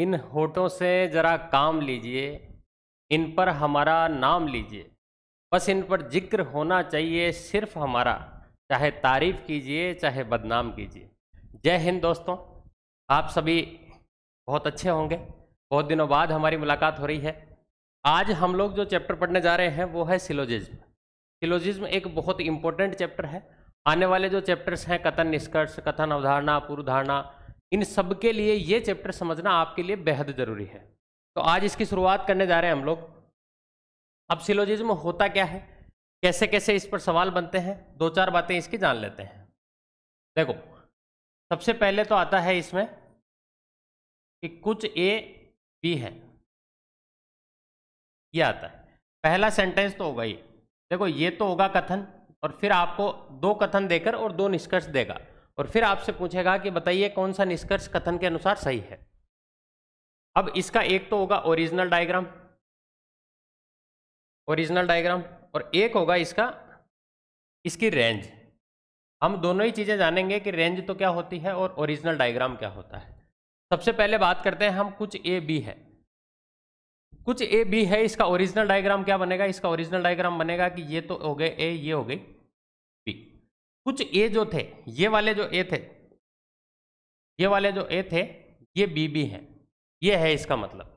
इन होठों से ज़रा काम लीजिए इन पर हमारा नाम लीजिए बस इन पर जिक्र होना चाहिए सिर्फ हमारा चाहे तारीफ़ कीजिए चाहे बदनाम कीजिए जय हिंद दोस्तों आप सभी बहुत अच्छे होंगे बहुत दिनों बाद हमारी मुलाकात हो रही है आज हम लोग जो चैप्टर पढ़ने जा रहे हैं वो है सिलोजिज्म सिलोजिज्म एक बहुत इंपॉर्टेंट चैप्टर है आने वाले जो चैप्टर्स हैं कथन निष्कर्ष कथन अवधारणा पूर्वधारणा इन सब के लिए ये चैप्टर समझना आपके लिए बेहद ज़रूरी है तो आज इसकी शुरुआत करने जा रहे हैं हम लोग अब सिलोजिज्म होता क्या है कैसे कैसे इस पर सवाल बनते हैं दो चार बातें इसकी जान लेते हैं देखो सबसे पहले तो आता है इसमें कि कुछ ए बी है ये आता है पहला सेंटेंस तो होगा ये देखो ये तो होगा कथन और फिर आपको दो कथन देकर और दो निष्कर्ष देगा और फिर आपसे पूछेगा कि बताइए कौन सा निष्कर्ष कथन के अनुसार सही है अब इसका एक तो होगा ओरिजिनल डायग्राम ओरिजिनल डायग्राम और एक होगा इसका इसकी रेंज हम दोनों ही चीज़ें जानेंगे कि रेंज तो क्या होती है और ओरिजिनल डायग्राम क्या होता है सबसे पहले बात करते हैं हम कुछ ए बी है कुछ ए बी है इसका ओरिजिनल डायग्राम क्या बनेगा इसका ओरिजिनल डायग्राम बनेगा कि ये तो हो गए ए ये हो गई कुछ ए जो थे ये वाले जो ए थे ये वाले जो ए थे ये बी बी है ये है इसका मतलब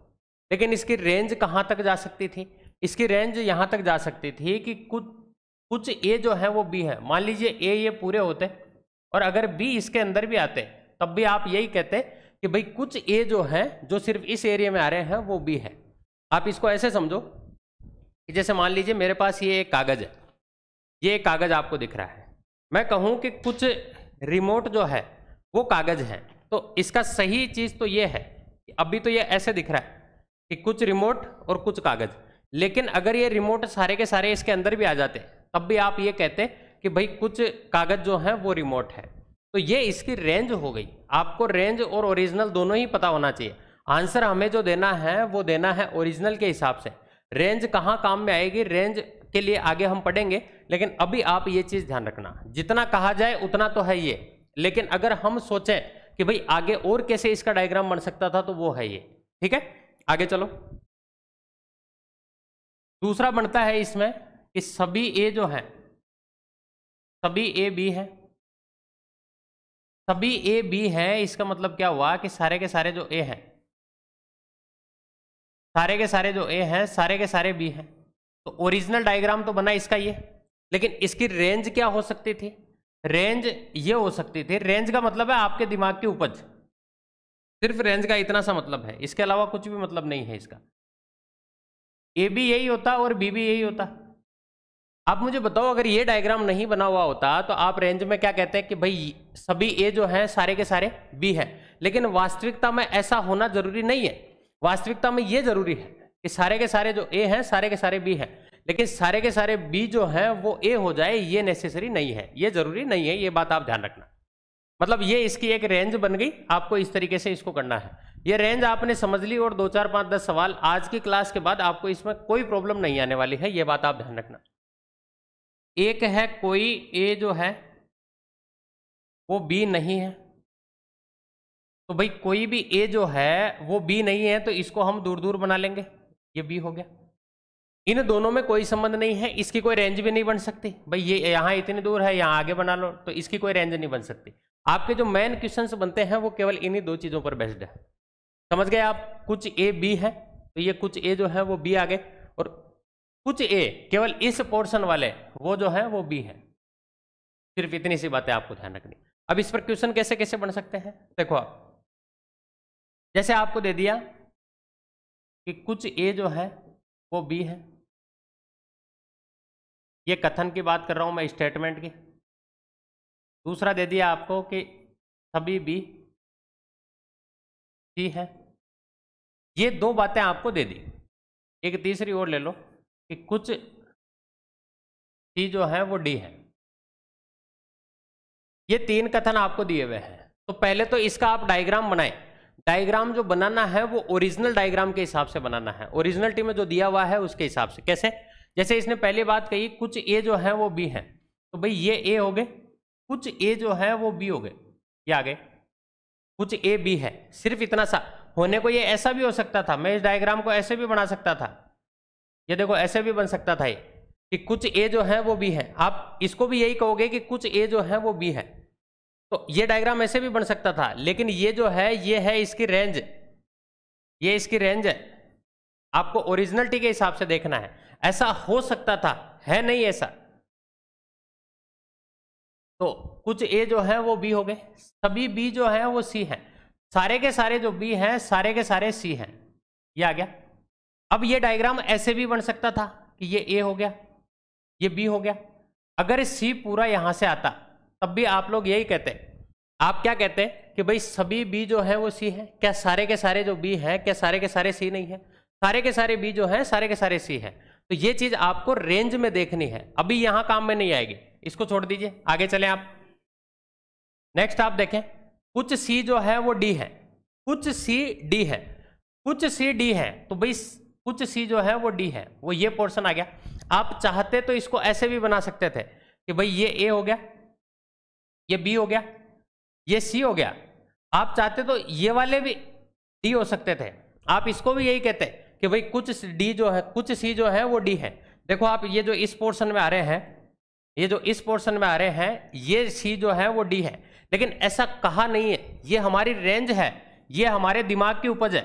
लेकिन इसकी रेंज कहाँ तक जा सकती थी इसकी रेंज यहाँ तक जा सकती थी कि कुछ कुछ ए जो है वो बी है मान लीजिए ए ये पूरे होते और अगर बी इसके अंदर भी आते तब भी आप यही कहते कि भाई कुछ ए जो है जो सिर्फ इस एरिया में आ रहे हैं वो बी है आप इसको ऐसे समझो कि जैसे मान लीजिए मेरे पास ये एक कागज़ है ये एक कागज़ आपको दिख रहा है मैं कहूँ कि कुछ रिमोट जो है वो कागज़ है तो इसका सही चीज़ तो ये है अभी तो ये ऐसे दिख रहा है कि कुछ रिमोट और कुछ कागज़ लेकिन अगर ये रिमोट सारे के सारे इसके अंदर भी आ जाते तब भी आप ये कहते कि भाई कुछ कागज़ जो हैं वो रिमोट है तो ये इसकी रेंज हो गई आपको रेंज और ओरिजिनल दोनों ही पता होना चाहिए आंसर हमें जो देना है वो देना है ओरिजिनल के हिसाब से रेंज कहाँ काम में आएगी रेंज के लिए आगे हम पढ़ेंगे लेकिन अभी आप ये चीज़ ध्यान रखना जितना कहा जाए उतना तो है ये लेकिन अगर हम सोचें कि भाई आगे और कैसे इसका डायग्राम बन सकता था तो वो है ये ठीक है आगे चलो दूसरा बनता है इसमें कि सभी ए जो है सभी ए बी है सभी ए बी है इसका मतलब क्या हुआ कि सारे के सारे जो ए हैं सारे के सारे जो ए हैं सारे के सारे बी हैं तो ओरिजिनल डायग्राम तो बना इसका ये लेकिन इसकी रेंज क्या हो सकती थी रेंज ये हो सकती थी रेंज का मतलब है आपके दिमाग की उपज सिर्फ रेंज का इतना सा मतलब है इसके अलावा कुछ भी मतलब नहीं है इसका ए भी यही होता और बी भी यही होता आप मुझे बताओ अगर ये डायग्राम नहीं बना हुआ होता तो आप रेंज में क्या कहते हैं कि भाई सभी ए जो हैं सारे के सारे बी हैं लेकिन वास्तविकता में ऐसा होना जरूरी नहीं है वास्तविकता में ये जरूरी है कि सारे के सारे जो ए हैं सारे के सारे बी हैं लेकिन सारे के सारे बी जो हैं वो ए हो जाए ये नेसेसरी नहीं है ये जरूरी नहीं है ये बात आप ध्यान रखना मतलब ये इसकी एक रेंज बन गई आपको इस तरीके से इसको करना है ये रेंज आपने समझ ली और दो चार पाँच दस सवाल आज की क्लास के बाद आपको इसमें कोई प्रॉब्लम नहीं आने वाली है ये बात आप ध्यान रखना एक है कोई ए जो है वो बी नहीं है तो भाई कोई भी ए जो है वो बी नहीं है तो इसको हम दूर दूर बना लेंगे ये बी हो गया इन दोनों में कोई संबंध नहीं है इसकी कोई रेंज भी नहीं बन सकती भाई ये यहाँ इतनी दूर है यहाँ आगे बना लो तो इसकी कोई रेंज नहीं बन सकती आपके जो मेन क्वेश्चंस बनते हैं वो केवल इन्हीं दो चीज़ों पर बेस्ड है समझ गए आप कुछ ए बी है तो ये कुछ ए जो है वो बी आ गए और कुछ ए केवल इस पोर्शन वाले वो जो है वो बी है सिर्फ इतनी सी बातें आपको ध्यान रखनी अब इस पर क्वेश्चन कैसे कैसे बन सकते हैं देखो आप जैसे आपको दे दिया कि कुछ ए जो है वो बी है ये कथन की बात कर रहा हूं मैं स्टेटमेंट की दूसरा दे दिया आपको कि सभी बी सी है ये दो बातें आपको दे दी एक तीसरी ओर ले लो कि कुछ सी जो है वो डी है ये तीन कथन आपको दिए हुए हैं तो पहले तो इसका आप डायग्राम बनाए डायग्राम जो बनाना है वो ओरिजिनल डायग्राम के हिसाब से बनाना है ओरिजिनलिटी में जो दिया हुआ है उसके हिसाब से कैसे जैसे इसने पहले बात कही कुछ ए जो है वो बी है तो भाई ये ए हो गए कुछ ए जो है वो बी हो गए ये आ गए कुछ ए बी है सिर्फ इतना सा होने को ये ऐसा भी हो सकता था मैं इस डायग्राम को ऐसे भी बना सकता था ये देखो ऐसे भी बन सकता था ये कि कुछ ए जो है वो बी है आप इसको भी यही कहोगे कि कुछ ए जो है वो बी है तो ये डायग्राम ऐसे भी बन सकता था लेकिन ये जो है ये है इसकी रेंज ये इसकी रेंज है आपको ओरिजिनलिटी के हिसाब से देखना है ऐसा हो सकता था है नहीं ऐसा तो कुछ ए जो है वो बी हो गए सभी बी जो है वो सी है सारे के सारे जो बी हैं सारे के सारे सी हैं ये आ गया अब ये डायग्राम ऐसे भी बन सकता था कि ये ए हो गया ये बी हो गया अगर सी पूरा यहां से आता तब भी आप लोग यही कहते हैं आप क्या कहते हैं कि भाई सभी बी जो है वो सी है क्या सारे के सारे जो बी है क्या सारे के सारे सी नहीं है सारे के सारे बी जो है सारे के सारे सी है तो ये चीज आपको रेंज में देखनी है अभी यहां काम में नहीं आएगी इसको छोड़ दीजिए आगे चले आप नेक्स्ट आप देखें कुछ सी जो है वो डी है कुछ सी डी है कुछ सी डी है तो भाई कुछ सी जो है वो डी है वो ये पोर्शन आ गया आप चाहते तो इसको ऐसे भी बना सकते थे कि भाई ये ए हो गया ये बी हो गया ये सी हो गया आप चाहते तो ये वाले भी डी हो सकते थे आप इसको भी यही कहते कि भाई कुछ डी जो है कुछ सी जो है वो डी है देखो आप ये जो इस पोर्शन में आ रहे हैं ये जो इस पोर्शन में आ रहे हैं ये सी जो है वो डी है लेकिन ऐसा कहा नहीं है ये हमारी रेंज है ये हमारे दिमाग की उपज है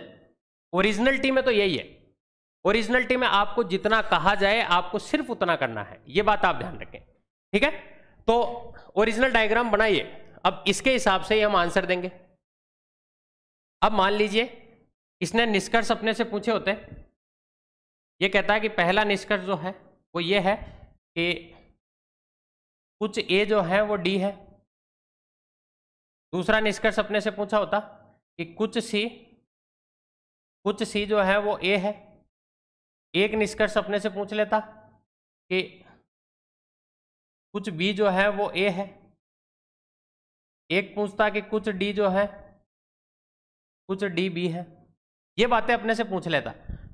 ओरिजिनलिटी में तो यही है ओरिजिनलिटी में आपको जितना कहा जाए आपको सिर्फ उतना करना है ये बात आप ध्यान रखें ठीक है तो ओरिजिनल डायग्राम बनाइए अब इसके हिसाब से ही हम आंसर देंगे अब मान लीजिए इसने निष्कर्ष अपने से पूछे होते ये कहता है कि पहला निष्कर्ष जो है वो ये है कि कुछ ए जो है वो डी है दूसरा निष्कर्ष अपने से पूछा होता कि कुछ सी कुछ सी जो है वो ए है एक निष्कर्ष अपने से पूछ लेता कि कुछ बी जो है वो ए है एक पूछता कि कुछ डी जो है कुछ डी बी है ये बातें अपने से पूछ लेता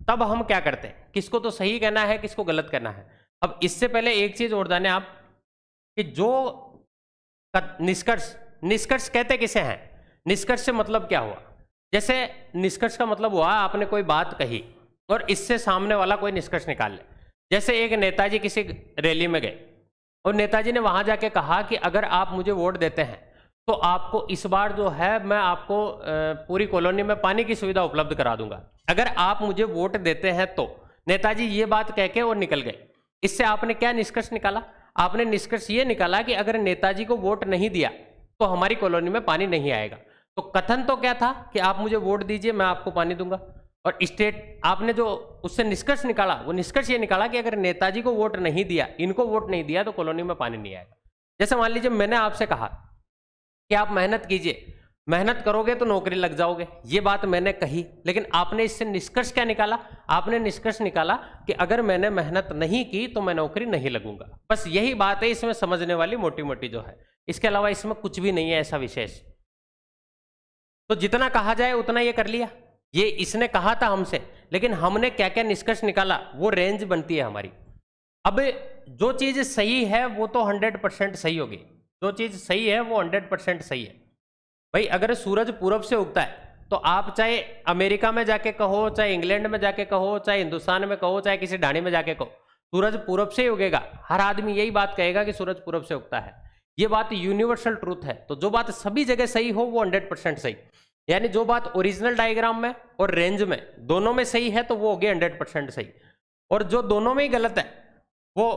तब हम क्या करते हैं किसको तो सही कहना है किसको गलत करना है अब इससे पहले एक चीज और जाने आप कि जो निष्कर्ष निष्कर्ष कहते किसे हैं निष्कर्ष से मतलब क्या हुआ जैसे निष्कर्ष का मतलब हुआ आपने कोई बात कही और इससे सामने वाला कोई निष्कर्ष निकाल ले जैसे एक नेताजी किसी रैली में गए और नेताजी ने वहां जाके कहा कि अगर आप मुझे वोट देते हैं तो आपको इस बार जो है मैं आपको पूरी कॉलोनी में पानी की सुविधा उपलब्ध करा दूंगा अगर आप मुझे वोट देते हैं तो नेताजी ये बात कह के और निकल गए इससे आपने क्या निष्कर्ष निकाला आपने निष्कर्ष ये निकाला कि अगर नेताजी को वोट नहीं दिया तो हमारी कॉलोनी में पानी नहीं आएगा तो कथन तो क्या था कि आप मुझे वोट दीजिए मैं आपको पानी दूंगा और स्टेट आपने जो उससे निष्कर्ष निकाला वो निष्कर्ष ये निकाला कि अगर नेताजी को वोट नहीं दिया इनको वोट नहीं दिया तो कॉलोनी में पानी नहीं आएगा जैसे मान लीजिए मैंने आपसे कहा कि आप मेहनत कीजिए मेहनत करोगे तो नौकरी लग जाओगे ये बात मैंने कही लेकिन आपने इससे निष्कर्ष क्या निकाला आपने निष्कर्ष निकाला कि अगर मैंने मेहनत नहीं की तो मैं नौकरी नहीं लगूंगा बस यही बात है इसमें समझने वाली मोटी मोटी जो है इसके अलावा इसमें कुछ भी नहीं है ऐसा विशेष तो जितना कहा जाए उतना ये कर लिया ये इसने कहा था हमसे लेकिन हमने क्या क्या निष्कर्ष निकाला वो रेंज बनती है हमारी अब जो चीज़ सही है वो तो हंड्रेड परसेंट सही होगी जो चीज़ सही है वो हंड्रेड परसेंट सही है भाई अगर सूरज पूरब से उगता है तो आप चाहे अमेरिका में जाके कहो चाहे इंग्लैंड में जाके कहो चाहे हिंदुस्तान में कहो चाहे किसी ढाणी में जाके कहो सूरज पूरब से ही उगेगा हर आदमी यही बात कहेगा कि सूरज पूरब से उगता है ये बात यूनिवर्सल ट्रूथ है तो जो बात सभी जगह सही हो वो हंड्रेड परसेंट सही यानी जो बात ओरिजिनल डायग्राम में और रेंज में दोनों में सही है तो वो हो गया हंड्रेड परसेंट सही और जो दोनों में ही गलत है वो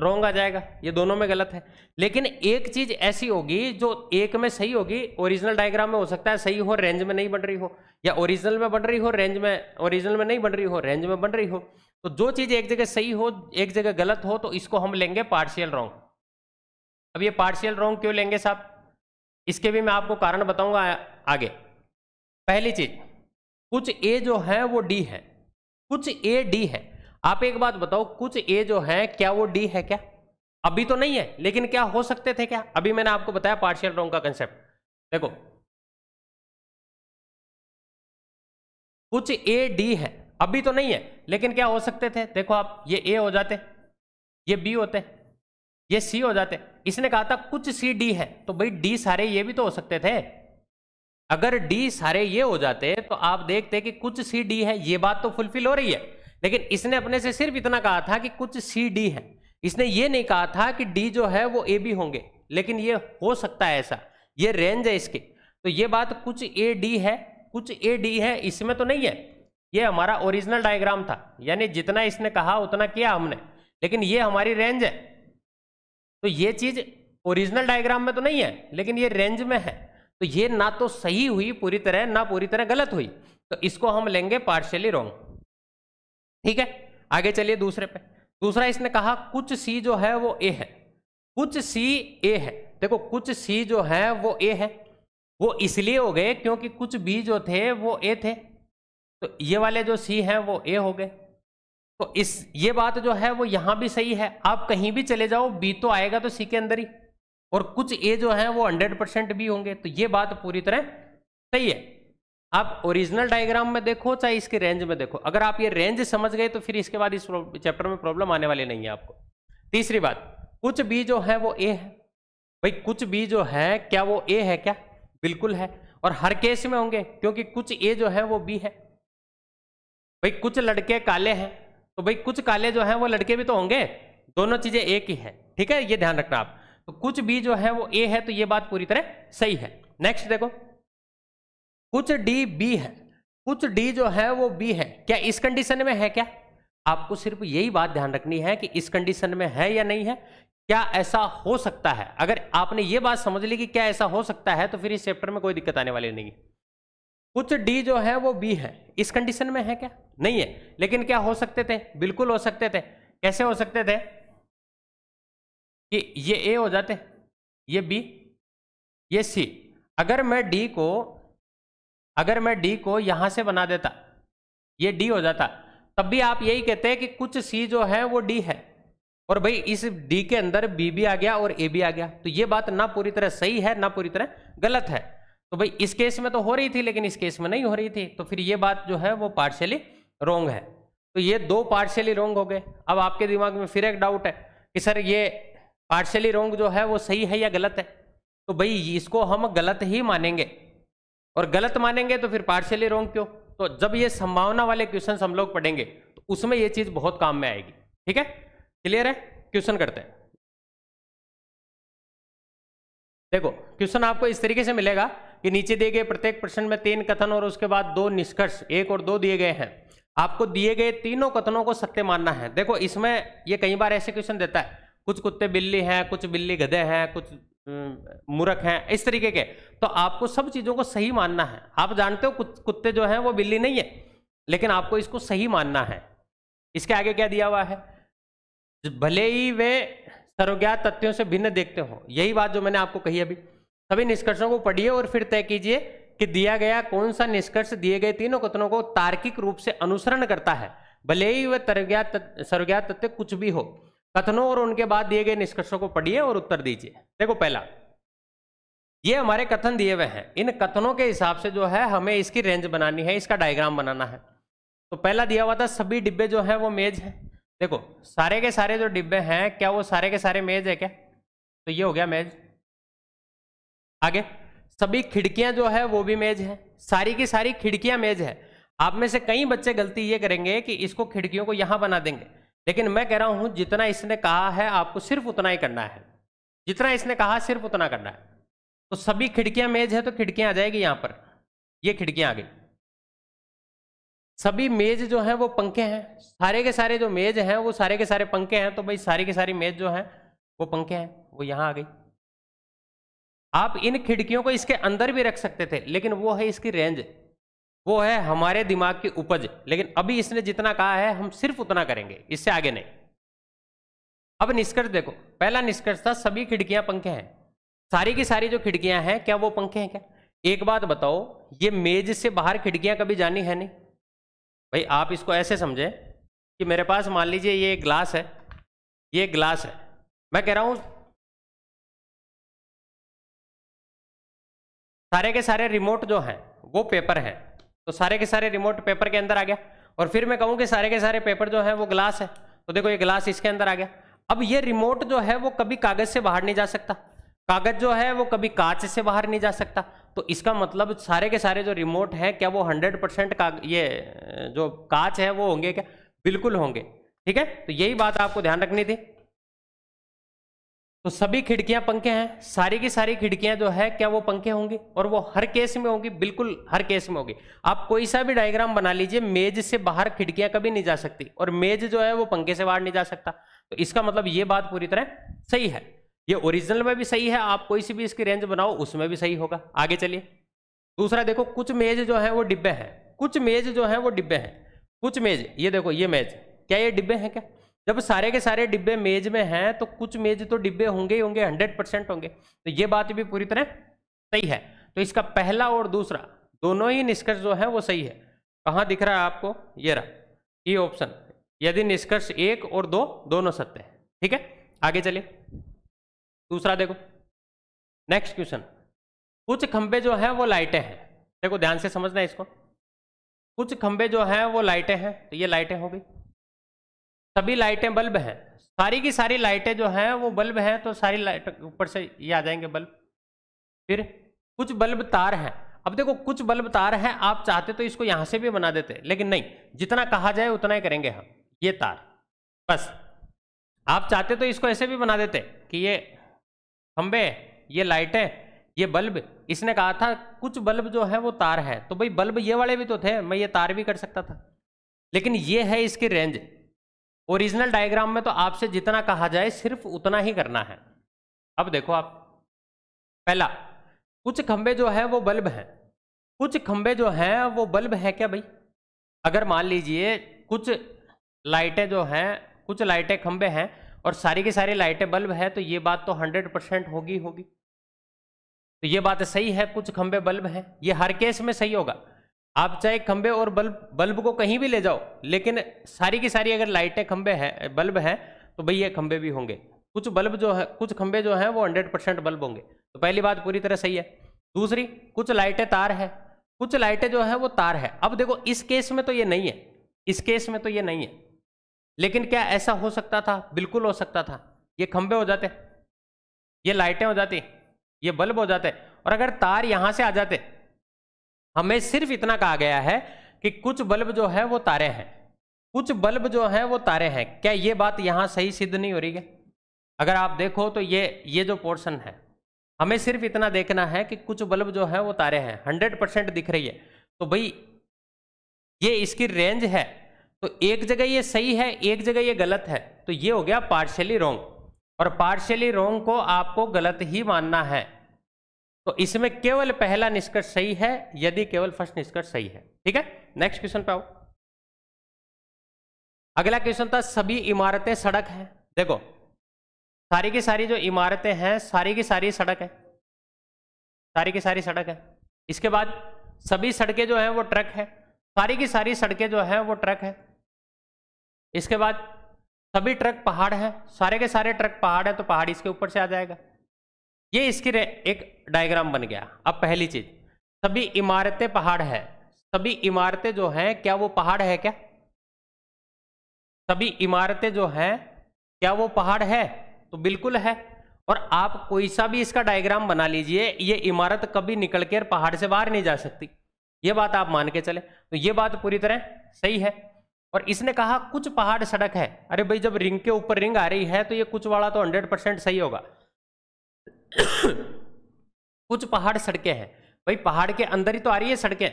रोंग आ जाएगा ये दोनों में गलत है लेकिन एक चीज ऐसी होगी जो एक में सही होगी ओरिजिनल डायग्राम में हो सकता है सही हो रेंज में नहीं बन रही हो या ओरिजिनल में बन रही हो रेंज में ओरिजिनल में नहीं बन रही हो रेंज में बन रही हो तो जो चीज एक जगह सही हो एक जगह गलत हो तो इसको हम लेंगे पार्शियल रोंग अब ये पार्शियल रोंग क्यों लेंगे साहब इसके भी मैं आपको कारण बताऊंगा आगे पहली चीज कुछ ए जो है वो डी है कुछ ए डी है आप एक बात बताओ कुछ ए जो है क्या वो डी है क्या अभी तो नहीं है लेकिन क्या हो सकते थे क्या अभी मैंने आपको बताया पार्शियल रॉन्ग का कंसेप्ट देखो कुछ ए डी है अभी तो नहीं है लेकिन क्या हो सकते थे देखो आप ये ए हो जाते ये बी होते ये सी हो जाते इसने कहा था कुछ सी डी है तो भाई डी सारे ये भी तो हो सकते थे अगर डी सारे ये हो जाते तो आप देखते कि कुछ सी डी है ये बात तो फुलफिल हो रही है लेकिन इसने अपने से सिर्फ इतना कहा था कि कुछ सी डी है इसने ये नहीं कहा था कि डी जो है वो ए बी होंगे लेकिन ये हो सकता है ऐसा ये रेंज है इसके तो ये बात कुछ ए डी है कुछ ए डी है इसमें तो नहीं है ये हमारा ओरिजिनल डायग्राम था यानी जितना इसने कहा उतना किया हमने लेकिन ये हमारी रेंज है तो ये चीज ओरिजिनल डायग्राम में तो नहीं है लेकिन ये रेंज में है तो ये ना तो सही हुई पूरी तरह ना पूरी तरह गलत हुई तो इसको हम लेंगे पार्शियली रॉन्ग ठीक है आगे चलिए दूसरे पे दूसरा इसने कहा कुछ सी जो है वो ए है कुछ सी ए है देखो कुछ सी जो है वो ए है वो इसलिए हो गए क्योंकि कुछ बी जो थे वो ए थे तो ये वाले जो सी हैं वो ए हो गए तो इस ये बात जो है वो यहां भी सही है आप कहीं भी चले जाओ बी तो आएगा तो सी के अंदर ही और कुछ ए जो है वो हंड्रेड परसेंट भी होंगे तो ये बात पूरी तरह सही है आप ओरिजिनल डायग्राम में देखो चाहे इसके रेंज में देखो अगर आप ये रेंज समझ गए तो फिर इसके बाद इस चैप्टर में प्रॉब्लम आने वाली नहीं है आपको तीसरी बात कुछ बी जो है वो ए है भाई कुछ बी जो है क्या वो ए है क्या बिल्कुल है और हर केस में होंगे क्योंकि कुछ ए जो है वो बी है भाई कुछ लड़के काले हैं तो भाई कुछ काले जो हैं वो लड़के भी तो होंगे दोनों चीजें एक ही है ठीक है ये ध्यान रखना आप तो कुछ बी जो है वो ए है तो ये बात पूरी तरह सही है नेक्स्ट देखो कुछ डी बी है कुछ डी जो है वो बी है क्या इस कंडीशन में है क्या आपको सिर्फ यही बात ध्यान रखनी है कि इस कंडीशन में है या नहीं है क्या ऐसा हो सकता है अगर आपने ये बात समझ ली कि क्या ऐसा हो सकता है तो फिर इस चैप्टर में कोई दिक्कत आने वाली नहीं कुछ डी जो है वो बी है इस कंडीशन में है क्या नहीं है लेकिन क्या हो सकते थे बिल्कुल हो सकते थे कैसे हो सकते थे कि ये ए हो जाते ये बी ये सी अगर मैं डी को अगर मैं डी को यहां से बना देता ये डी हो जाता तब भी आप यही कहते हैं कि कुछ सी जो है वो डी है और भाई इस डी के अंदर बी भी आ गया और ए भी आ गया तो ये बात ना पूरी तरह सही है ना पूरी तरह गलत है तो भाई इस केस में तो हो रही थी लेकिन इस केस में नहीं हो रही थी तो फिर ये बात जो है वो पार्शियली रोंग है तो ये दो पार्शियली रोंग हो गए अब आपके दिमाग में फिर एक डाउट है कि सर ये पार्शली रोंग जो है वो सही है या गलत है तो भाई इसको हम गलत ही मानेंगे और गलत मानेंगे तो फिर पार्शली रोंग क्यों तो जब ये संभावना वाले क्वेश्चन हम लोग पढ़ेंगे तो उसमें ये चीज बहुत काम में आएगी ठीक है क्लियर है क्वेश्चन करते हैं देखो क्वेश्चन आपको इस तरीके से मिलेगा कि नीचे दिए गए प्रत्येक प्रश्न में तीन कथन और उसके बाद दो निष्कर्ष एक और दो दिए गए हैं आपको दिए गए तीनों कथनों को सत्य मानना है देखो इसमें ये कई बार ऐसे क्वेश्चन देता है कुछ कुत्ते बिल्ली हैं कुछ बिल्ली गधे हैं कुछ मूर्ख हैं इस तरीके के तो आपको सब चीज़ों को सही मानना है आप जानते हो कुछ कुत्ते जो हैं वो बिल्ली नहीं है लेकिन आपको इसको सही मानना है इसके आगे क्या दिया हुआ है भले ही वे सर्वज्ञात तथ्यों से भिन्न देखते हो यही बात जो मैंने आपको कही अभी सभी निष्कर्षों को पढ़िए और फिर तय कीजिए कि दिया गया कौन सा निष्कर्ष दिए गए तीनों कथनों को तार्किक रूप से अनुसरण करता है भले ही वह तर्ज्ञात सर्वज्ञात तथ्य कुछ भी हो कथनों और उनके बाद दिए गए निष्कर्षों को पढ़िए और उत्तर दीजिए देखो पहला ये हमारे कथन दिए हुए हैं इन कथनों के हिसाब से जो है हमें इसकी रेंज बनानी है इसका डायग्राम बनाना है तो पहला दिया हुआ था सभी डिब्बे जो हैं वो मेज है देखो सारे के सारे जो डिब्बे हैं क्या वो सारे के सारे मेज है क्या तो ये हो गया मेज आगे सभी खिड़कियां जो है वो भी मेज है सारी की सारी खिड़कियां मेज है आप में से कई बच्चे गलती ये करेंगे कि इसको खिड़कियों को यहां बना देंगे लेकिन मैं कह रहा हूं जितना इसने कहा है आपको सिर्फ उतना ही करना है जितना इसने कहा सिर्फ उतना करना है तो सभी खिड़कियां मेज है तो खिड़कियां आ जाएगी यहां पर ये खिड़कियां आ गई सभी मेज जो है वो पंखे हैं सारे के सारे जो मेज हैं वो सारे के सारे पंखे हैं तो भाई सारी के सारी मेज जो है वो पंखे हैं वो यहां आ गई आप इन खिड़कियों को इसके अंदर भी रख सकते थे लेकिन वो है इसकी रेंज वो है हमारे दिमाग की उपज लेकिन अभी इसने जितना कहा है हम सिर्फ उतना करेंगे इससे आगे नहीं अब निष्कर्ष देखो पहला निष्कर्ष था सभी खिड़कियां पंखे हैं सारी की सारी जो खिड़कियां हैं क्या वो पंखे हैं क्या एक बात बताओ ये मेज से बाहर खिड़कियां कभी जानी है नहीं भाई आप इसको ऐसे समझे कि मेरे पास मान लीजिए ये ग्लास है ये ग्लास है मैं कह रहा हूं सारे के सारे रिमोट जो हैं वो पेपर हैं तो सारे के सारे रिमोट पेपर के अंदर आ गया और फिर मैं कहूँ कि सारे के सारे पेपर जो है वो ग्लास है तो देखो ये ग्लास इसके अंदर आ गया अब ये रिमोट जो है वो कभी कागज से बाहर नहीं जा सकता कागज जो है वो कभी कांच से बाहर नहीं जा सकता तो इसका मतलब सारे के सारे जो रिमोट हैं क्या वो 100 परसेंट का ये जो कांच है वो होंगे क्या बिल्कुल होंगे ठीक है तो यही बात आपको ध्यान रखनी थी तो सभी खिड़कियां पंखे हैं सारी की सारी खिड़कियां जो है क्या वो पंखे होंगे और वो हर केस में होंगी बिल्कुल हर केस में होगी आप कोई सा भी डायग्राम बना लीजिए मेज से बाहर खिड़कियां कभी नहीं जा सकती और मेज जो है वो पंखे से बाहर नहीं जा सकता तो इसका मतलब ये बात पूरी तरह सही है ये ओरिजिनल में भी सही है आप कोई सी भी इसकी रेंज बनाओ उसमें भी सही होगा आगे चलिए दूसरा देखो कुछ मेज जो है वो डिब्बे हैं कुछ मेज जो है वो डिब्बे हैं कुछ मेज ये देखो ये मेज क्या ये डिब्बे हैं क्या जब सारे के सारे डिब्बे मेज में हैं तो कुछ मेज तो डिब्बे होंगे ही होंगे हंड्रेड परसेंट होंगे तो ये बात भी पूरी तरह सही है तो इसका पहला और दूसरा दोनों ही निष्कर्ष जो है वो सही है कहाँ दिख रहा है आपको ये रहा ये ऑप्शन यदि निष्कर्ष एक और दो दोनों सत्य है ठीक है आगे चलिए दूसरा देखो नेक्स्ट क्वेश्चन कुछ खंबे जो हैं वो लाइटें हैं देखो ध्यान से समझना है इसको कुछ खंबे जो हैं वो लाइटें हैं तो ये लाइटें होगी सभी लाइटें बल्ब हैं सारी की सारी लाइटें जो हैं वो बल्ब हैं तो सारी लाइट ऊपर से ये आ जाएंगे बल्ब फिर कुछ बल्ब तार हैं अब देखो कुछ बल्ब तार हैं आप चाहते तो इसको यहाँ से भी बना देते लेकिन नहीं जितना कहा जाए उतना ही करेंगे हम ये तार बस आप चाहते तो इसको ऐसे भी बना देते कि ये खंबे ये लाइटें ये बल्ब इसने कहा था कुछ बल्ब जो है वो तार है तो भाई बल्ब ये वाले भी तो थे मैं ये तार भी कर सकता था लेकिन ये है इसकी रेंज ओरिजिनल डायग्राम में तो आपसे जितना कहा जाए सिर्फ उतना ही करना है अब देखो आप पहला कुछ खंबे जो है वो बल्ब हैं कुछ खंबे जो हैं वो बल्ब हैं क्या भाई अगर मान लीजिए कुछ लाइटें जो हैं कुछ लाइटें खंबे हैं और सारी की सारी लाइटें बल्ब हैं तो ये बात तो हंड्रेड परसेंट होगी होगी तो ये बात सही है कुछ खंबे बल्ब हैं ये हर केस में सही होगा आप चाहे खंबे और बल्ब बल्ब को कहीं भी ले जाओ लेकिन सारी की सारी अगर लाइटें खंबे हैं बल्ब हैं तो भाई ये खंबे भी होंगे कुछ बल्ब जो है कुछ खंबे जो हैं वो हंड्रेड परसेंट बल्ब होंगे तो पहली बात पूरी तरह सही है दूसरी कुछ लाइटें तार है कुछ लाइटें जो है वो तार है अब देखो इस केस में तो ये नहीं है इस केस में तो ये नहीं है लेकिन क्या ऐसा हो सकता था बिल्कुल हो सकता था ये खंबे हो जाते ये लाइटें हो जाती ये बल्ब हो जाते और अगर तार यहाँ से आ जाते हमें सिर्फ इतना कहा गया है कि कुछ बल्ब जो है वो तारे हैं कुछ बल्ब जो है वो तारे हैं क्या ये बात यहां सही सिद्ध नहीं हो रही है अगर आप देखो तो ये ये जो पोर्शन है हमें सिर्फ इतना देखना है कि कुछ बल्ब जो है वो तारे हैं हंड्रेड परसेंट दिख रही है तो भाई ये इसकी रेंज है तो एक जगह ये सही है एक जगह ये गलत है तो ये हो गया पार्शियली रोंग और पार्शियली रोंग को आपको गलत ही मानना है तो इसमें केवल पहला निष्कर्ष सही है यदि केवल फर्स्ट निष्कर्ष सही है ठीक है नेक्स्ट क्वेश्चन पे आओ अगला क्वेश्चन था सभी इमारतें सड़क है देखो सारी की सारी जो इमारतें हैं सारी की सारी सड़क है सारी की सारी सड़क है इसके बाद सभी सड़कें जो है वो ट्रक है सारी की सारी सड़कें जो है वो ट्रक है इसके बाद सभी ट्रक पहाड़ है सारे के सारे ट्रक पहाड़ है तो पहाड़ इसके ऊपर से आ जाएगा ये इसकी एक डायग्राम बन गया अब पहली चीज सभी इमारतें पहाड़ है सभी इमारतें जो हैं क्या वो पहाड़ है क्या सभी इमारतें जो हैं क्या वो पहाड़ है तो बिल्कुल है और आप कोई सा भी इसका डायग्राम बना लीजिए ये इमारत कभी निकल के पहाड़ से बाहर नहीं जा सकती ये बात आप मान के चले तो ये बात पूरी तरह सही है और इसने कहा कुछ पहाड़ सड़क है अरे भाई जब रिंग के ऊपर रिंग आ रही है तो ये कुछ वाला तो हंड्रेड परसेंट सही होगा कुछ पहाड़ सड़कें हैं भाई पहाड़ के अंदर ही तो आ रही है सड़कें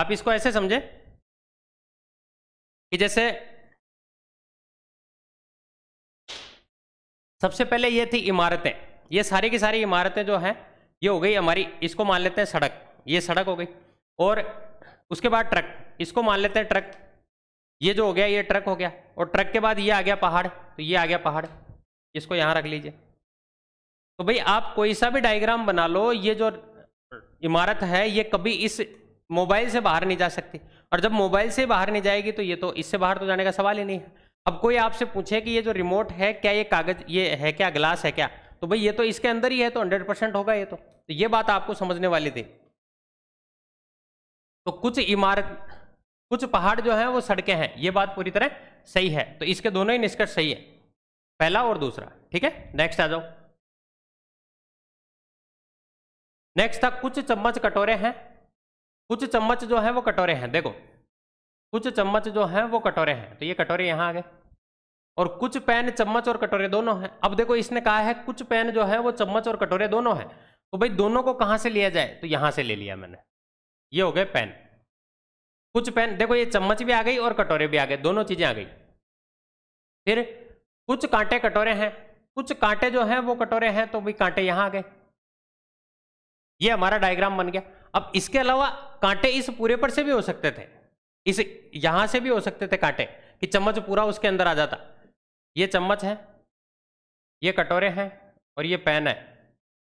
आप इसको ऐसे समझे कि जैसे सबसे पहले ये थी इमारतें ये सारी की सारी इमारतें जो हैं ये हो गई हमारी इसको मान लेते हैं सड़क ये सड़क हो गई और उसके बाद ट्रक इसको मान लेते हैं ट्रक ये जो हो गया ये ट्रक हो गया और ट्रक के बाद ये आ गया पहाड़ तो ये आ गया पहाड़ इसको यहाँ रख लीजिए तो भाई आप कोई सा भी डायग्राम बना लो ये जो इमारत है ये कभी इस मोबाइल से बाहर नहीं जा सकती और जब मोबाइल से बाहर नहीं जाएगी तो ये तो इससे बाहर तो जाने का सवाल ही नहीं है अब कोई आपसे पूछे कि ये जो रिमोट है क्या ये कागज ये है क्या ग्लास है क्या तो भाई ये तो इसके अंदर ही है तो हंड्रेड परसेंट होगा ये तो तो ये बात आपको समझने वाली थी तो कुछ इमारत कुछ पहाड़ जो है वो सड़कें हैं ये बात पूरी तरह सही है तो इसके दोनों ही निष्कर्ष सही है पहला और दूसरा ठीक है नेक्स्ट आ जाओ नेक्स्ट था कुछ चम्मच कटोरे हैं कुछ चम्मच जो है वो कटोरे हैं देखो कुछ चम्मच जो है वो कटोरे हैं तो ये कटोरे यहाँ आ गए और कुछ पैन चम्मच और कटोरे दोनों हैं अब देखो इसने कहा है कुछ पैन जो है वो चम्मच और कटोरे दोनों हैं तो भाई दोनों को कहाँ से लिया जाए तो यहाँ से ले लिया मैंने ये हो गए पैन कुछ पैन देखो ये चम्मच भी आ गई और कटोरे भी आ गए दोनों चीज़ें आ गई फिर कुछ कांटे कटोरे हैं कुछ कांटे जो हैं वो कटोरे हैं तो भाई कांटे यहाँ आ गए ये हमारा डायग्राम बन गया अब इसके अलावा कांटे इस पूरे पर से भी हो सकते थे इस यहां से भी हो सकते थे कांटे कि चम्मच पूरा उसके अंदर आ जाता ये चम्मच है ये कटोरे हैं और ये पैन है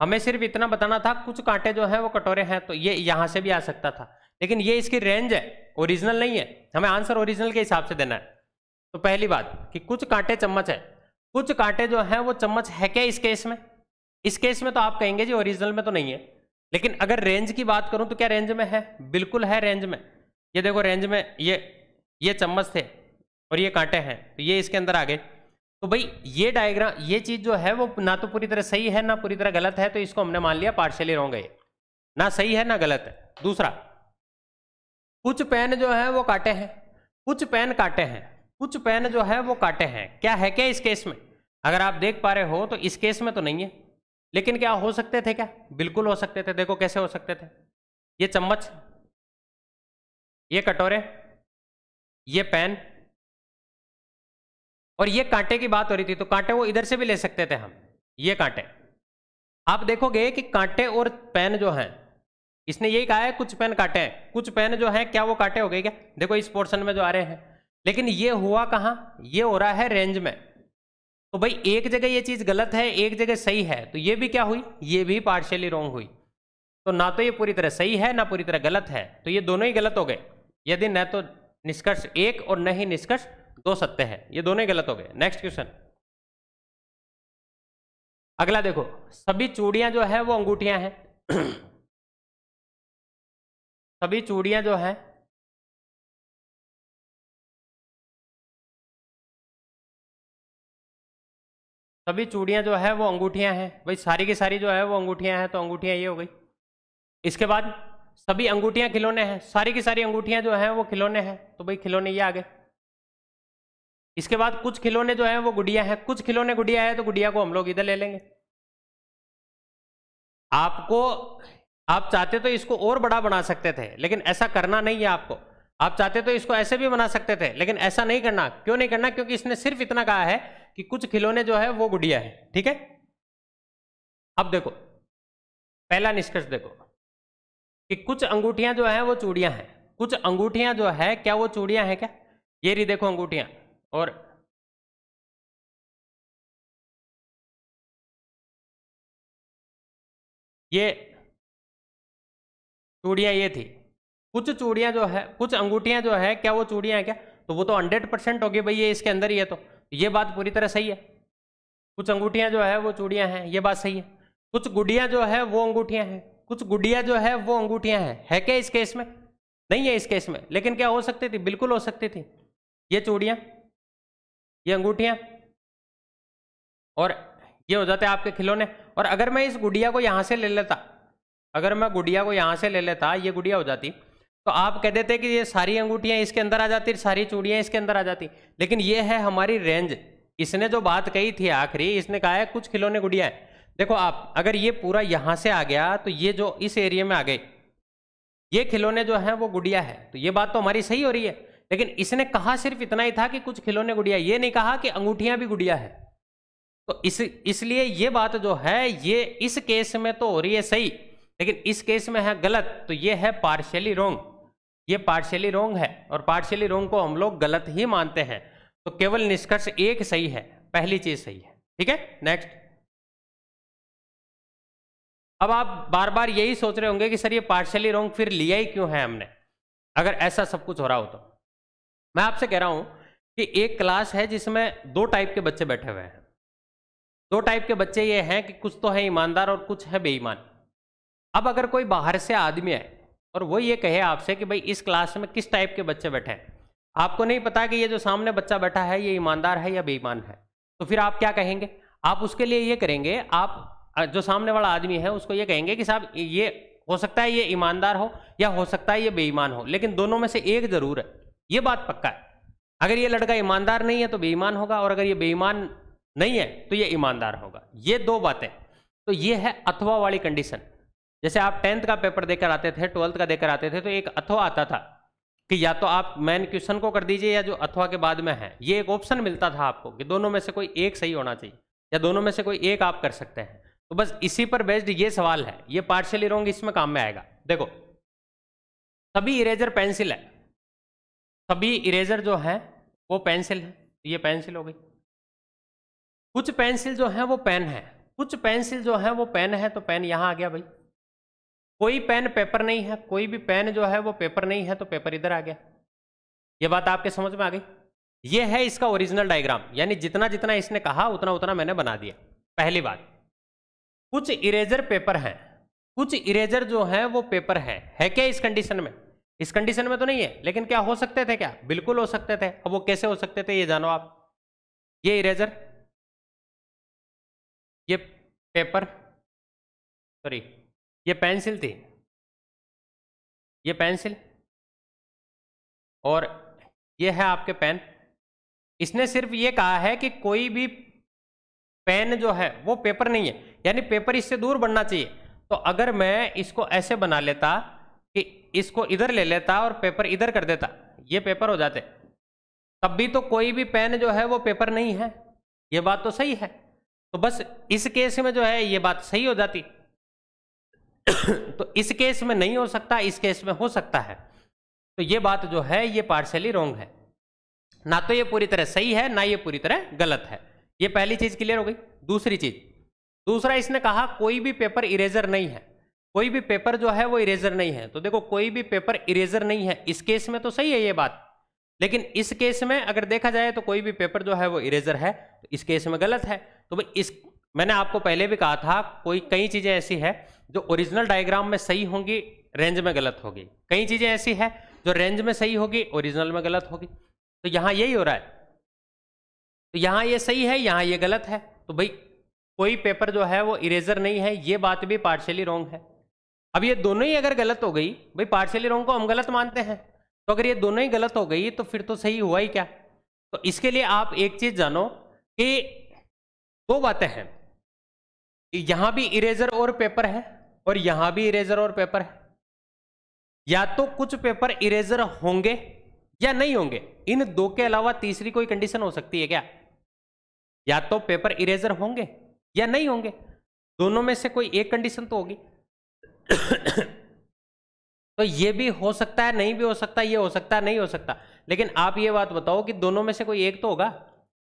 हमें सिर्फ इतना बताना था कुछ कांटे जो है वो कटोरे हैं तो ये यहां से भी आ सकता था लेकिन ये इसकी रेंज है ओरिजिनल नहीं है हमें आंसर ओरिजिनल के हिसाब से देना है तो पहली बात कि कुछ कांटे चम्मच है कुछ कांटे जो है वो चम्मच है क्या इस केस में इस केस में तो आप कहेंगे जी ओरिजिनल में तो नहीं है लेकिन अगर रेंज की बात करूं तो क्या रेंज में है बिल्कुल है रेंज में ये देखो रेंज में ये ये चम्मच थे और ये कांटे हैं तो ये इसके अंदर आ गए तो भाई ये डायग्राम ये चीज़ जो है वो ना तो पूरी तरह सही है ना पूरी तरह गलत है तो इसको हमने मान लिया पार्शली रोंग है ना सही है ना गलत है दूसरा कुछ पेन जो है वो काटे हैं कुछ पेन काटे हैं कुछ पेन जो है वो काटे हैं क्या है क्या इस केस में अगर आप देख पा रहे हो तो इस केस में तो नहीं है लेकिन क्या हो सकते थे क्या बिल्कुल हो सकते थे देखो कैसे हो सकते थे ये चम्मच ये कटोरे ये पैन और ये कांटे की बात हो रही थी तो कांटे वो इधर से भी ले सकते थे हम ये कांटे आप देखोगे कि कांटे और पेन जो हैं इसने यही कहा है कुछ पेन काटे हैं कुछ पेन जो हैं क्या वो कांटे हो गए क्या देखो इस पोर्शन में जो आ रहे हैं लेकिन ये हुआ कहाँ ये हो रहा है रेंज में तो भाई एक जगह ये चीज गलत है एक जगह सही है तो ये भी क्या हुई ये भी पार्शियली रॉन्ग हुई तो ना तो ये पूरी तरह सही है ना पूरी तरह गलत है तो ये दोनों ही गलत हो गए यदि न तो निष्कर्ष एक और न ही निष्कर्ष दो सत्य है ये दोनों ही गलत हो गए नेक्स्ट क्वेश्चन अगला देखो सभी चूड़ियां जो है वो अंगूठियां हैं सभी चूड़ियां जो हैं सभी चूड़ियाँ जो है वो अंगूठियाँ हैं भाई सारी की सारी जो है वो अंगूठियाँ हैं तो अंगूठियाँ ये हो गई इसके बाद सभी अंगूठियाँ खिलौने हैं सारी की सारी अंगूठियाँ जो हैं वो खिलौने हैं तो भाई खिलौने ये आ गए इसके बाद कुछ खिलौने जो हैं वो गुड़िया हैं कुछ खिलौने गुड़िया है तो गुड़िया को हम लोग इधर ले लेंगे आपको आप चाहते तो इसको और बड़ा बना सकते थे लेकिन ऐसा करना नहीं है आपको आप चाहते तो इसको ऐसे भी बना सकते थे लेकिन ऐसा नहीं करना क्यों नहीं करना क्योंकि इसने सिर्फ इतना कहा है कि कुछ खिलौने जो है वो गुड़िया है ठीक है अब देखो पहला निष्कर्ष देखो कि कुछ अंगूठियां जो है वो चूड़ियां हैं कुछ अंगूठियां जो है क्या वो चूड़ियां हैं क्या ये रही देखो अंगूठियां और ये चूड़ियां ये थी कुछ चूड़ियां जो है कुछ अंगूठियां जो है क्या वो चूड़ियां हैं क्या तो वो तो हंड्रेड परसेंट होगी भाई ये इसके अंदर ही है तो ये बात पूरी तरह सही है कुछ अंगूठियां जो है वो चूड़ियां हैं ये बात सही है कुछ गुड़िया जो है वो अंगूठियां हैं कुछ गुडिया जो है वो अंगूठियां हैं है क्या इस केस में नहीं है इस केस में लेकिन क्या हो सकती थी बिल्कुल हो सकती थी ये चूड़ियां ये अंगूठियां और ये हो जाते आपके खिलौने और अगर मैं इस गुड़िया को यहां से ले लेता अगर मैं गुड़िया को यहां से ले लेता ये गुड़िया हो जाती तो आप कह देते कि ये सारी अंगूठियां इसके अंदर आ जाती सारी चूड़ियां इसके अंदर आ जाती लेकिन ये है हमारी रेंज इसने जो बात कही थी आखिरी इसने कहा है कुछ खिलौने गुड़िया है देखो आप अगर ये पूरा यहां से आ गया तो ये जो इस एरिया में आ गई ये खिलौने जो है वो गुड़िया है तो ये बात तो हमारी सही हो रही है लेकिन इसने कहा सिर्फ इतना ही था कि कुछ खिलौने गुड़िया ये नहीं कहा कि अंगूठियां भी गुड़िया है तो इस इसलिए ये बात जो है ये इस केस में तो हो रही है सही लेकिन इस केस में है गलत तो ये है पार्शियली रोंग ये पार्शियली रोंग है और पार्शियली रोंग को हम लोग गलत ही मानते हैं तो केवल निष्कर्ष एक सही है पहली चीज सही है ठीक है नेक्स्ट अब आप बार बार यही सोच रहे होंगे कि सर ये पार्शियली रोंग फिर लिया ही क्यों है हमने अगर ऐसा सब कुछ हो रहा हो तो मैं आपसे कह रहा हूं कि एक क्लास है जिसमें दो टाइप के बच्चे बैठे हुए हैं दो टाइप के बच्चे ये हैं कि कुछ तो है ईमानदार और कुछ है बेईमान अब अगर कोई बाहर से आदमी आए और वो ये कहे आपसे कि भाई इस क्लास में किस टाइप के बच्चे बैठे हैं आपको नहीं पता कि ये जो सामने बच्चा बैठा है ये ईमानदार है या बेईमान है तो फिर आप क्या कहेंगे आप उसके लिए ये करेंगे आप जो सामने वाला आदमी है उसको ये कहेंगे कि साहब ये हो सकता है ये ईमानदार हो या हो सकता है ये बेईमान हो लेकिन दोनों में से एक जरूर है ये बात पक्का है अगर ये लड़का ईमानदार नहीं है तो बेईमान होगा और अगर ये बेईमान नहीं है तो ये ईमानदार होगा ये दो बातें तो ये है अथवा वाली कंडीशन जैसे आप टेंथ का पेपर देकर आते थे ट्वेल्थ का देकर आते थे तो एक अथवा आता था कि या तो आप मैन क्वेश्चन को कर दीजिए या जो अथवा के बाद में है ये एक ऑप्शन मिलता था आपको कि दोनों में से कोई एक सही होना चाहिए या दोनों में से कोई एक आप कर सकते हैं तो बस इसी पर बेस्ड ये सवाल है ये पार्शियली रोंग इसमें काम में आएगा देखो सभी इरेजर पेंसिल है सभी इरेजर जो है वो पेंसिल है तो ये पेंसिल हो गई कुछ पेंसिल जो है वो पेन है कुछ पेंसिल जो है वो पेन है तो पेन यहाँ आ गया भाई कोई पेन पेपर नहीं है कोई भी पेन जो है वो पेपर नहीं है तो पेपर इधर आ गया ये बात आपके समझ में आ गई ये है इसका ओरिजिनल डायग्राम यानी जितना जितना इसने कहा उतना उतना मैंने बना दिया पहली बात कुछ इरेजर पेपर हैं कुछ इरेजर जो है वो पेपर है है क्या इस कंडीशन में इस कंडीशन में तो नहीं है लेकिन क्या हो सकते थे क्या बिल्कुल हो सकते थे अब वो कैसे हो सकते थे ये जानो आप ये इरेजर ये पेपर सॉरी ये पेंसिल थी ये पेंसिल और ये है आपके पेन इसने सिर्फ ये कहा है कि कोई भी पेन जो है वो पेपर नहीं है यानी पेपर इससे दूर बढ़ना चाहिए तो अगर मैं इसको ऐसे बना लेता कि इसको इधर ले लेता और पेपर इधर कर देता ये पेपर हो जाते तब भी तो कोई भी पेन जो है वो पेपर नहीं है ये बात तो सही है तो बस इस केस में जो है ये बात सही हो जाती तो इस केस में नहीं हो सकता इस केस में हो सकता है तो ये बात जो है ये पार्सली रॉन्ग है ना तो ये पूरी तरह सही है ना ये पूरी तरह गलत है ये पहली चीज क्लियर हो गई दूसरी चीज दूसरा इसने कहा कोई भी पेपर इरेजर नहीं है कोई भी पेपर जो है वो इरेजर नहीं है तो देखो कोई भी पेपर इरेजर नहीं है इस केस में तो सही है ये बात लेकिन इस केस में अगर देखा जाए तो कोई भी पेपर जो है वो इरेजर है तो इस केस में गलत है तो भाई इस मैंने आपको पहले भी कहा था कोई कई चीजें ऐसी है जो ओरिजिनल डायग्राम में सही होंगी रेंज में गलत होगी कई चीजें ऐसी है जो रेंज में सही होगी ओरिजिनल में गलत होगी तो यहां यही हो रहा है तो यहां ये सही है यहां ये गलत है तो भाई कोई पेपर जो है वो इरेजर नहीं है ये बात भी पार्शियली रॉन्ग है अब ये दोनों ही अगर गलत हो गई भाई पार्शियली रॉन्ग को हम गलत मानते हैं तो अगर ये दोनों ही गलत हो गई तो फिर तो सही हुआ ही क्या तो इसके लिए आप एक चीज जानो कि दो बातें हैं यहां भी इरेजर और पेपर है और यहां भी इरेजर और पेपर है या तो कुछ पेपर इरेजर होंगे या नहीं होंगे इन दो के अलावा तीसरी कोई कंडीशन हो सकती है क्या या तो पेपर इरेजर होंगे या नहीं होंगे दोनों में से कोई एक कंडीशन तो होगी तो ये भी हो सकता है नहीं भी हो सकता ये हो सकता है नहीं हो सकता लेकिन आप ये बात बताओ कि दोनों में से कोई एक तो होगा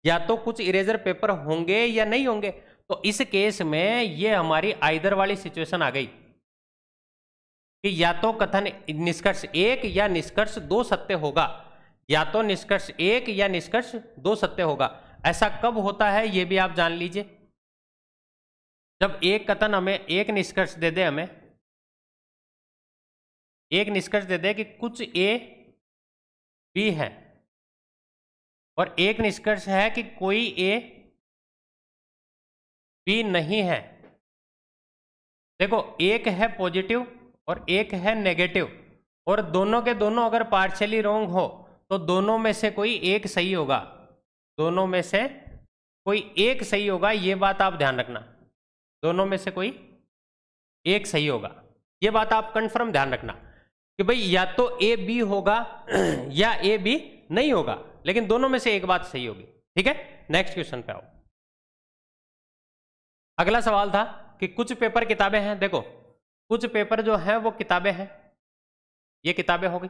या तो कुछ इरेजर पेपर होंगे या नहीं होंगे तो इस केस में ये हमारी आइदर वाली सिचुएशन आ गई कि या तो कथन निष्कर्ष एक या निष्कर्ष दो सत्य होगा या तो निष्कर्ष एक या निष्कर्ष दो सत्य होगा ऐसा कब होता है ये भी आप जान लीजिए जब एक कथन हमें एक निष्कर्ष दे दे हमें एक निष्कर्ष दे दे कि कुछ ए बी है और एक निष्कर्ष है कि कोई ए पी नहीं है देखो एक है पॉजिटिव और एक है नेगेटिव और दोनों के दोनों अगर पार्शली रोंग हो तो दोनों में से कोई एक सही होगा दोनों में से कोई एक सही होगा ये बात आप ध्यान रखना दोनों में से कोई एक सही होगा ये बात आप कंफर्म ध्यान रखना कि भाई या तो ए बी होगा या ए बी नहीं होगा लेकिन दोनों में से एक बात सही होगी ठीक है नेक्स्ट क्वेश्चन पे आओ अगला सवाल था कि कुछ पेपर किताबें हैं देखो कुछ पेपर जो हैं वो किताबें हैं ये किताबें हो गई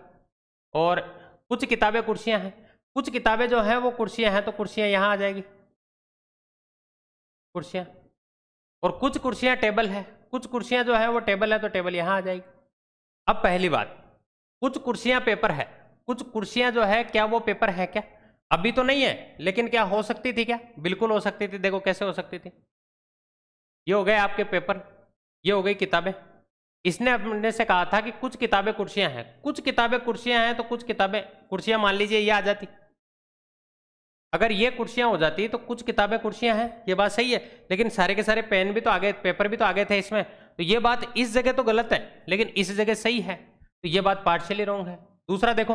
और कुछ किताबें कुर्सियां हैं कुछ किताबें जो हैं वो कुर्सियां हैं तो कुर्सियां यहाँ आ जाएगी कुर्सियां और कुछ कुर्सियां टेबल है कुछ कुर्सियां जो है वो टेबल है तो टेबल यहाँ आ जाएगी अब पहली बात कुछ कुर्सियां पेपर है कुछ कुर्सियां जो है क्या वो पेपर है क्या अभी तो नहीं है लेकिन क्या हो सकती थी क्या बिल्कुल हो सकती थी देखो कैसे हो सकती थी ये हो गए आपके पेपर ये हो गई किताबें इसने अपने से कहा था कि कुछ किताबें कुर्सियां हैं कुछ किताबें कुर्सियां हैं तो कुछ किताबें कुर्सियां मान लीजिए ये आ जाती अगर ये कुर्सियां हो जाती तो कुछ किताबें कुर्सियां हैं ये बात सही है लेकिन सारे के सारे पेन भी तो आगे पेपर भी तो आगे थे इसमें तो ये बात इस जगह तो गलत है लेकिन इस जगह सही है तो ये बात पार्शली रॉन्ग है दूसरा देखो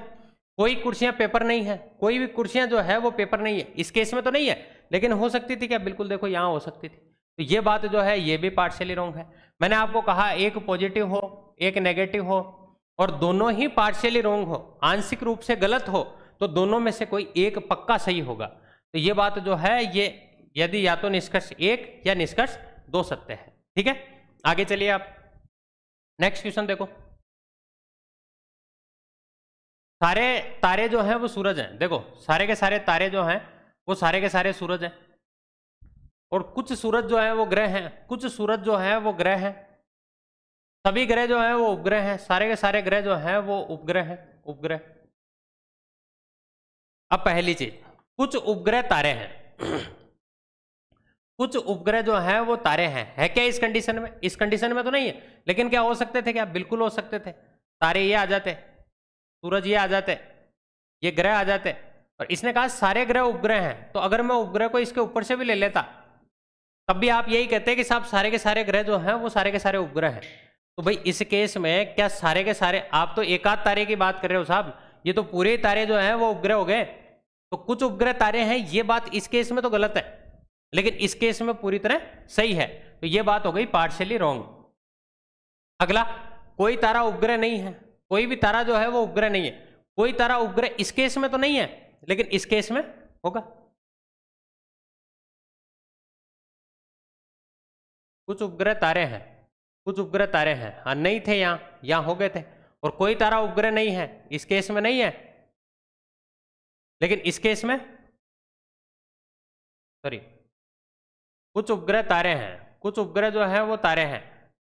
कोई कुर्सियां पेपर नहीं है कोई भी कुर्सियां जो है वो पेपर नहीं है इस केस में तो नहीं है लेकिन हो सकती थी क्या बिल्कुल देखो यहाँ हो सकती थी तो ये बात जो है ये भी पार्शियली रॉन्ग है मैंने आपको कहा एक पॉजिटिव हो एक नेगेटिव हो और दोनों ही पार्शियली रॉन्ग हो आंशिक रूप से गलत हो तो दोनों में से कोई एक पक्का सही होगा तो ये बात जो है ये यदि या तो निष्कर्ष एक या निष्कर्ष दो सत्य है ठीक है आगे चलिए आप नेक्स्ट क्वेश्चन देखो सारे तारे जो हैं वो सूरज हैं देखो सारे के सारे तारे जो हैं वो सारे के सारे सूरज हैं और कुछ सूरज जो है वो ग्रह हैं कुछ सूरज जो है वो ग्रह हैं सभी ग्रह जो है वो उपग्रह हैं सारे के सारे ग्रह जो हैं वो उपग्रह हैं उपग्रह अब पहली चीज कुछ उपग्रह तारे हैं कुछ उपग्रह जो है वो तारे हैं है क्या इस कंडीशन में इस कंडीशन में तो नहीं है लेकिन क्या हो सकते थे क्या बिल्कुल हो सकते थे तारे ये आ जाते सूरज ये आ जाते ये ग्रह आ जाते और इसने कहा सारे ग्रह उपग्रह हैं तो अगर मैं उपग्रह को इसके ऊपर से भी ले लेता तब भी आप यही कहते हैं कि साहब सारे के सारे ग्रह जो हैं वो सारे के सारे उपग्रह हैं तो भाई इस केस में क्या सारे के सारे आप तो एकाध तारे की बात कर रहे हो साहब ये तो पूरे तारे जो हैं वो उपग्रह हो गए तो कुछ उपग्रह तारे हैं ये बात इस केस में तो गलत है लेकिन इस केस में पूरी तरह सही है तो ये बात हो गई पार्शली रॉन्ग अगला कोई तारा उपग्रह नहीं है कोई भी तारा जो है वो उपग्रह नहीं है कोई तारा उपग्रह इस केस में तो नहीं है लेकिन इस केस में होगा कुछ उपग्रह तारे हैं कुछ उपग्रह तारे हैं हाँ नहीं थे यहाँ यहाँ हो गए थे और कोई तारा उपग्रह नहीं है इस केस में नहीं है लेकिन इस केस में सॉरी कुछ उपग्रह तारे हैं कुछ उपग्रह जो है वो तारे हैं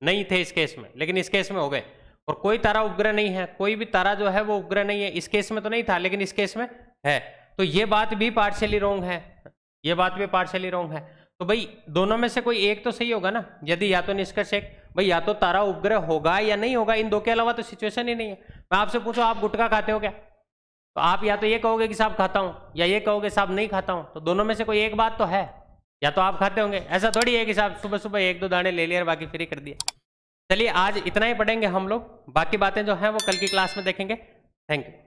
नहीं थे इस केस में लेकिन इस केस में हो गए और कोई तारा उपग्रह नहीं है कोई भी तारा जो है वो उपग्रह नहीं है इस केस में तो नहीं था लेकिन इस केस में है तो ये बात भी पार्शियली रोंग है ये बात भी पार्शियली रोंग है तो भाई दोनों में से कोई एक तो सही होगा ना यदि या तो निष्कर्ष एक भाई या तो तारा उपग्रह होगा या नहीं होगा इन दो के अलावा तो सिचुएशन ही नहीं है मैं आपसे पूछो आप गुटखा खाते हो क्या तो आप या तो ये कहोगे कि साहब खाता हूँ या ये कहोगे साहब नहीं खाता हूँ तो दोनों में से कोई एक बात तो है या तो आप खाते होंगे ऐसा थोड़ी है कि साहब सुबह सुबह एक दो दाने ले लिया और बाकी फ्री कर दिया चलिए आज इतना ही पढ़ेंगे हम लोग बाकी बातें जो हैं वो कल की क्लास में देखेंगे थैंक यू